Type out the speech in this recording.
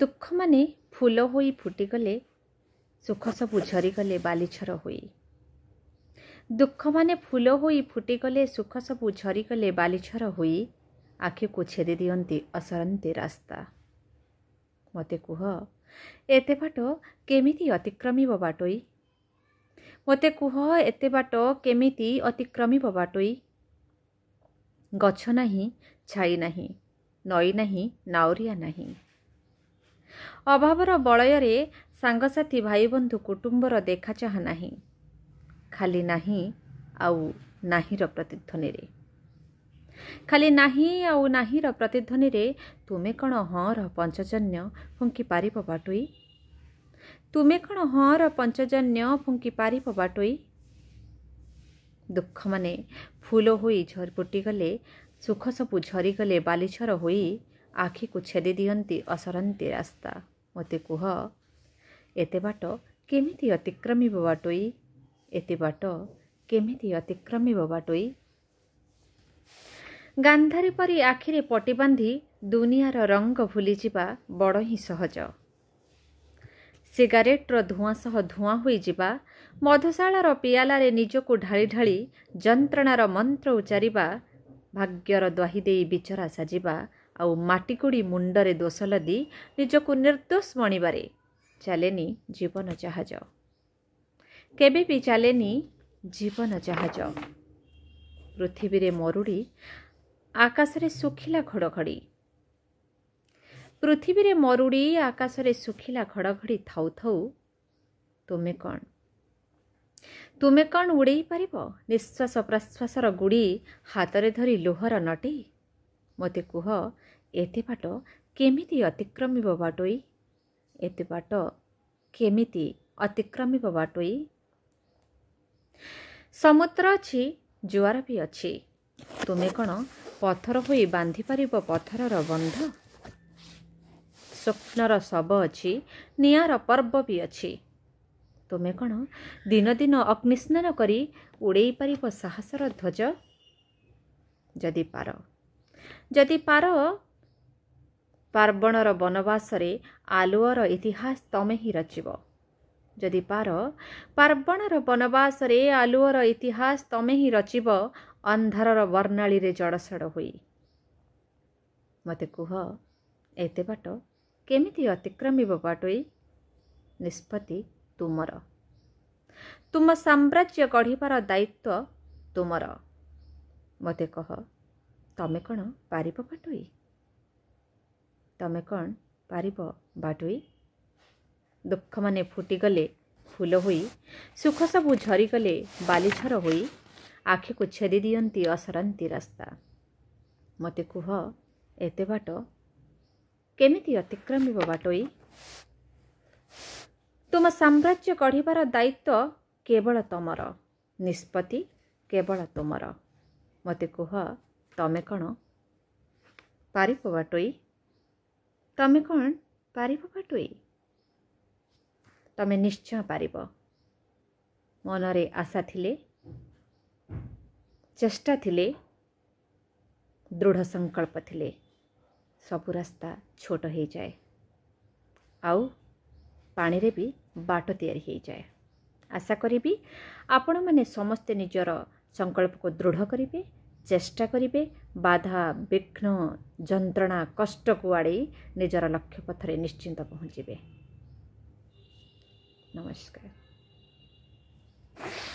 दुःख मे full फुटिगले सुखसबु झरिगले बालिछर who दुःख मे full फुटिगले आखे झरिगले बालिछर हुेदिदि असरन्त रास्था मते कुह एते बाटो केमिती अतिक्रमी ब बाटो मते कुह एते बाटो केमि अतिक्रमी ब बाटो गछ नै नाउरियाँ ଅଭାବର ବଳୟରେ ସାଙ୍ଗସାଥି ଭାଇବନ୍ଧୁ କୁଟୁମ୍ବର ଦେଖାଚାହା ନାହିଁ ଖାଲି ନାହିଁ ଆଉ ନାହିଁର ପ୍ରତିଧ୍ୱନିରେ ଖାଲି ନାହିଁ ଆଉ ନାହିଁର ପ୍ରତିଧ୍ୱନିରେ ତୁମେ କ'ଣ ହଁର ପଞ୍ଚଜନ୍ୟ ଫୁଙ୍କି ପାରିବ ବାଟୋଇ ତୁମେ କ'ଣ ହଁର ପଞ୍ଚଜନ୍ୟ ଫୁଙ୍କି ପାରିବ ବାଟୋଇ ଦୁଃଖମାନେ ଫୁଲ ହୋଇ ଝରି ପୋଟିଗଲେ ସୁଖ ସବୁ ଝରିଗଲେ ବାଲିଛର ହୋଇ ଆଖିକୁ ଛେଦି ଦିଅନ୍ତି ଅସରନ୍ତି ରାସ୍ତା ମୋତେ କୁହ ଏତେ ବାଟ କେମିତି ଅତିକ୍ରମିବ ବାଟୋଇ ଏତେ ବାଟ କେମିତି ଅତିକ୍ରମିବ ବାଟୋଇ ଗାନ୍ଧାରୀ ପରି ଆଖିରେ ପଟି ବାନ୍ଧି ଦୁନିଆର ରଙ୍ଗ ଭୁଲିଯିବା ବଡ଼ ହିଁ ସହଜ ସିଗାରେଟ୍ର ଧୂଆଁ ସହ ଧୂଆଁ ହୋଇଯିବା ମଧୁଶାଳାର ପିଆଲାରେ ନିଜକୁ ଢାଳି ଢାଳି ଯନ୍ତ୍ରଣାର ମନ୍ତ୍ର ଉଚ୍ଚାରିବା ଭାଗ୍ୟର ଦ୍ୱାହି ଦେଇ ବିଚରା ସାଜିବା ଆଉ ମାଟିକୁଡ଼ି ମୁଣ୍ଡରେ ଦୋଷ ଲଦି ନିଜକୁ ନିର୍ଦ୍ଦୋଷ ମଣିବାରେ ଚାଲେନି ଜୀବନ ଜାହାଜ କେବେ ବି ଚାଲେନି ଜୀବନ ଜାହାଜ ପୃଥିବୀରେ ମରୁଡ଼ି ଆକାଶରେ ଶୁଖିଲା ଘଡ଼ଘଡ଼ି ପୃଥିବୀରେ ମରୁଡ଼ି ଆକାଶରେ ଶୁଖିଲା ଘଡ଼ଘଡ଼ି ଥାଉ ଥାଉ ତୁମେ କ'ଣ ତୁମେ କ'ଣ ଉଡ଼େଇ ପାରିବ ନିଶ୍ୱାସ ପ୍ରଶ୍ୱାସର ଗୁଡ଼ି ହାତରେ ଧରି ଲୁହର ନଟେଇ ମୋତେ କୁହ ଏତେ ବାଟ କେମିତି ଅତିକ୍ରମିବ ବାଟୋଇ ଏତେ ବାଟ କେମିତି ଅତିକ୍ରମିବ ବାଟୋଇ ସମୁଦ୍ର ଅଛି ଜୁଆର ବି ଅଛି ତୁମେ କ'ଣ ପଥର ହୋଇ ବାନ୍ଧିପାରିବ ପଥରର ବନ୍ଧ ସ୍ୱପ୍ନର ଶବ ଅଛି ନିଆଁର ପର୍ବ ବି ଅଛି ତୁମେ କ'ଣ ଦିନ ଦିନ ଅଗ୍ନିସ୍ନାନ କରି ଉଡ଼େଇ ପାରିବ ସାହସର ଧ୍ୱଜ ଯଦି ପାର ଯଦି ପାର ପାର୍ବଣର ବନବାସରେ ଆଲୁଅର ଇତିହାସ ତମେ ହିଁ ରଚିବ ଯଦି ପାର ପାର୍ବଣର ବନବାସରେ ଆଲୁଅର ଇତିହାସ ତମେ ହିଁ ରଚିବ ଅନ୍ଧାରର ବର୍ଣ୍ଣାଳୀରେ ଜଡ଼ସଡ଼ ହୋଇ ମୋତେ କୁହ ଏତେ ବାଟ କେମିତି ଅତିକ୍ରମିବ ବାଟୋଇ ନିଷ୍ପତ୍ତି ତୁମର ତୁମ ସାମ୍ରାଜ୍ୟ ଗଢ଼ିବାର ଦାୟିତ୍ୱ ତୁମର ମୋତେ କହ ତମେ କ'ଣ ପାରିବ ବାଟୋଇ ତମେ କ'ଣ ପାରିବ ବାଟୋଇ ଦୁଃଖମାନେ ଫୁଟିଗଲେ ଫୁଲ ହୋଇ ସୁଖ ସବୁ ଝରିଗଲେ ବାଲିଛର ହୋଇ ଆଖିକୁ ଛେଦି ଦିଅନ୍ତି ଅସରନ୍ତି ରାସ୍ତା ମୋତେ କୁହ ଏତେ ବାଟ କେମିତି ଅତିକ୍ରମିବ ବାଟୋଇ ତୁମ ସାମ୍ରାଜ୍ୟ ଗଢ଼ିବାର ଦାୟିତ୍ୱ କେବଳ ତମର ନିଷ୍ପତ୍ତି କେବଳ ତୁମର ମୋତେ କୁହ ତମେ କ'ଣ ପାରିବ ବାଟୋଇ ତମେ କ'ଣ ପାରିବ ବାଟୋଇ ତମେ ନିଶ୍ଚୟ ପାରିବ ମନରେ ଆଶା ଥିଲେ ଚେଷ୍ଟା ଥିଲେ ଦୃଢ଼ ସଂକଳ୍ପ ଥିଲେ ସବୁ ରାସ୍ତା ଛୋଟ ହୋଇଯାଏ ଆଉ ପାଣିରେ ବି ବାଟ ତିଆରି ହୋଇଯାଏ ଆଶା କରିବି ଆପଣମାନେ ସମସ୍ତେ ନିଜର ସଂକଳ୍ପକୁ ଦୃଢ଼ କରିବେ ଚେଷ୍ଟା କରିବେ ବାଧା ବିଘ୍ନ ଯନ୍ତ୍ରଣା କଷ୍ଟକୁ ଆଡ଼େଇ ନିଜର ଲକ୍ଷ୍ୟ ପଥରେ ନିଶ୍ଚିନ୍ତ ପହଞ୍ଚିବେ ନମସ୍କାର